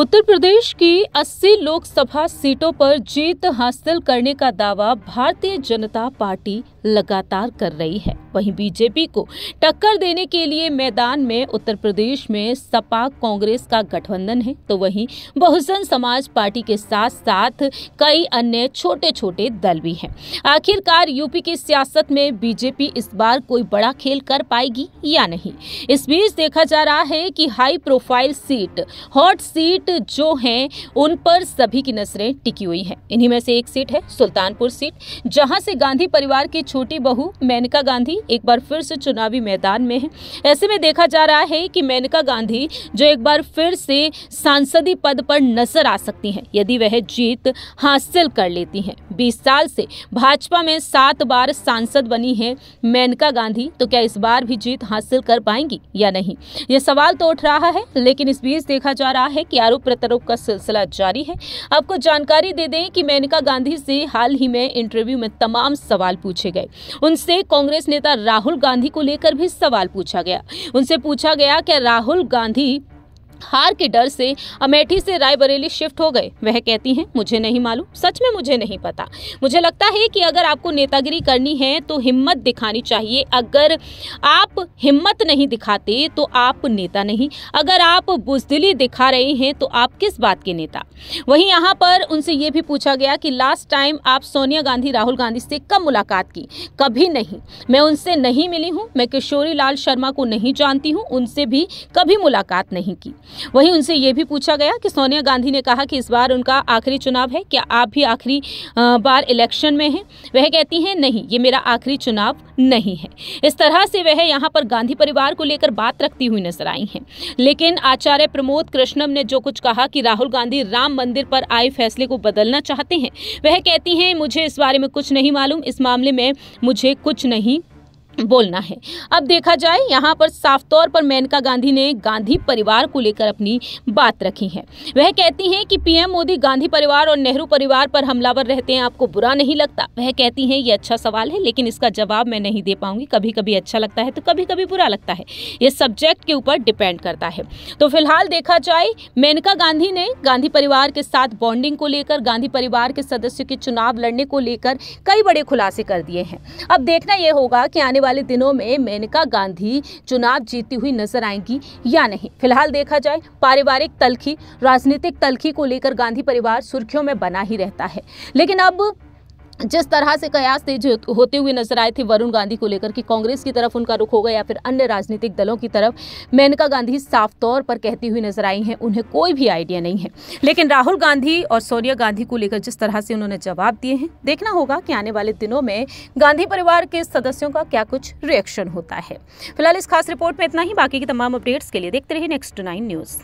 उत्तर प्रदेश की 80 लोकसभा सीटों पर जीत हासिल करने का दावा भारतीय जनता पार्टी लगातार कर रही है वहीं बीजेपी को टक्कर देने के लिए मैदान में उत्तर प्रदेश में सपा कांग्रेस का गठबंधन है तो वहीं बहुजन समाज पार्टी के साथ साथ कई अन्य छोटे छोटे दल भी हैं आखिरकार यूपी की सियासत में बीजेपी इस बार कोई बड़ा खेल कर पाएगी या नहीं इस बीच देखा जा रहा है कि high profile seat hot seat जो है उन पर सभी की नजरें टिकी हुई है इन्हीं में से एक सीट है सुल्तानपुर सीट जहाँ से गांधी परिवार के छोटी बहू मेनका गांधी एक बार फिर से चुनावी मैदान में है ऐसे में देखा जा रहा है कि मेनका गांधी जो एक बार फिर से सांसदी पद पर नजर आ सकती हैं यदि वह जीत हासिल कर लेती हैं बीस साल से भाजपा में सात बार सांसद बनी है मेनका गांधी तो क्या इस बार भी जीत हासिल कर पाएंगी या नहीं ये सवाल तो उठ रहा है लेकिन इस बीच देखा जा रहा है कि आरोप प्रत्यारोप का सिलसिला जारी है आपको जानकारी दे दें कि मेनका गांधी से हाल ही में इंटरव्यू में तमाम सवाल पूछे गए गए उनसे कांग्रेस नेता राहुल गांधी को लेकर भी सवाल पूछा गया उनसे पूछा गया कि राहुल गांधी हार के डर से अमेठी से रायबरेली शिफ्ट हो गए वह कहती हैं मुझे नहीं मालूम सच में मुझे नहीं पता मुझे लगता है कि अगर आपको नेतागिरी करनी है तो हिम्मत दिखानी चाहिए अगर आप हिम्मत नहीं दिखाते तो आप नेता नहीं अगर आप बुजदिली दिखा रहे हैं तो आप किस बात के नेता वहीं यहाँ पर उनसे ये भी पूछा गया कि लास्ट टाइम आप सोनिया गांधी राहुल गांधी से कब मुलाकात की कभी नहीं मैं उनसे नहीं मिली हूँ मैं किशोरी लाल शर्मा को नहीं जानती हूँ उनसे भी कभी मुलाकात नहीं की वहीं उनसे ये भी पूछा गया कि सोनिया गांधी ने कहा कि इस बार उनका आखिरी चुनाव है क्या आप भी आखिरी बार इलेक्शन में हैं वह कहती हैं नहीं ये मेरा आखिरी चुनाव नहीं है इस तरह से वह यहाँ पर गांधी परिवार को लेकर बात रखती हुई नजर आई हैं लेकिन आचार्य प्रमोद कृष्णम ने जो कुछ कहा कि राहुल गांधी राम मंदिर पर आए फैसले को बदलना चाहते हैं वह कहती हैं मुझे इस बारे में कुछ नहीं मालूम इस मामले में मुझे कुछ नहीं बोलना है अब देखा जाए यहाँ पर साफ तौर पर मेनका गांधी ने गांधी परिवार को लेकर अपनी बात रखी है वह कहती हैं कि पीएम मोदी गांधी परिवार और नेहरू परिवार पर हमलावर रहते हैं आपको बुरा नहीं लगता वह कहती हैं ये अच्छा सवाल है लेकिन इसका जवाब मैं नहीं दे पाऊंगी कभी कभी अच्छा लगता है तो कभी कभी बुरा लगता है ये सब्जेक्ट के ऊपर डिपेंड करता है तो फिलहाल देखा जाए मेनका गांधी ने गांधी परिवार के साथ बॉन्डिंग को लेकर गांधी परिवार के सदस्यों के चुनाव लड़ने को लेकर कई बड़े खुलासे कर दिए हैं अब देखना यह होगा कि आने वाले दिनों में मेनका गांधी चुनाव जीती हुई नजर आएंगी या नहीं फिलहाल देखा जाए पारिवारिक तलखी राजनीतिक तलखी को लेकर गांधी परिवार सुर्खियों में बना ही रहता है लेकिन अब जिस तरह से कयास तेज होते हुए नजर आए थे वरुण गांधी को लेकर कि कांग्रेस की तरफ उनका रुख होगा या फिर अन्य राजनीतिक दलों की तरफ मेनका गांधी साफ तौर पर कहती हुई नजर आई हैं उन्हें कोई भी आइडिया नहीं है लेकिन राहुल गांधी और सोनिया गांधी को लेकर जिस तरह से उन्होंने जवाब दिए हैं देखना होगा कि आने वाले दिनों में गांधी परिवार के सदस्यों का क्या कुछ रिएक्शन होता है फिलहाल इस खास रिपोर्ट में इतना ही बाकी की तमाम अपडेट्स के लिए देखते रहिए नेक्स्ट नाइन न्यूज़